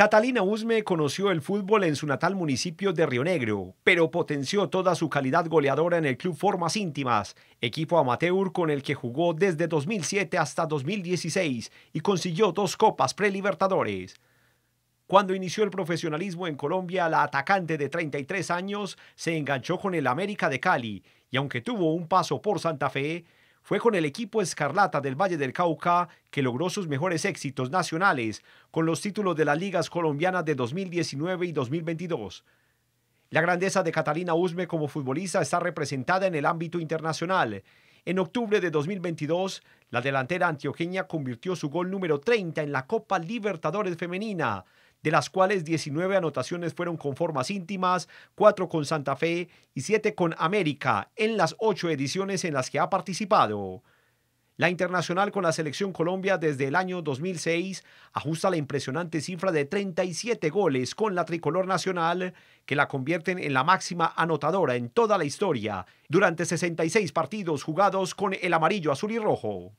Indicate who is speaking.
Speaker 1: Catalina Usme conoció el fútbol en su natal municipio de Río Negro, pero potenció toda su calidad goleadora en el club Formas Íntimas, equipo amateur con el que jugó desde 2007 hasta 2016 y consiguió dos copas prelibertadores. Cuando inició el profesionalismo en Colombia, la atacante de 33 años se enganchó con el América de Cali y aunque tuvo un paso por Santa Fe, fue con el equipo Escarlata del Valle del Cauca que logró sus mejores éxitos nacionales con los títulos de las ligas colombianas de 2019 y 2022. La grandeza de Catalina Usme como futbolista está representada en el ámbito internacional. En octubre de 2022, la delantera antioqueña convirtió su gol número 30 en la Copa Libertadores Femenina, de las cuales 19 anotaciones fueron con formas íntimas, 4 con Santa Fe y 7 con América en las 8 ediciones en las que ha participado. La internacional con la selección Colombia desde el año 2006 ajusta la impresionante cifra de 37 goles con la tricolor nacional que la convierten en la máxima anotadora en toda la historia durante 66 partidos jugados con el amarillo, azul y rojo.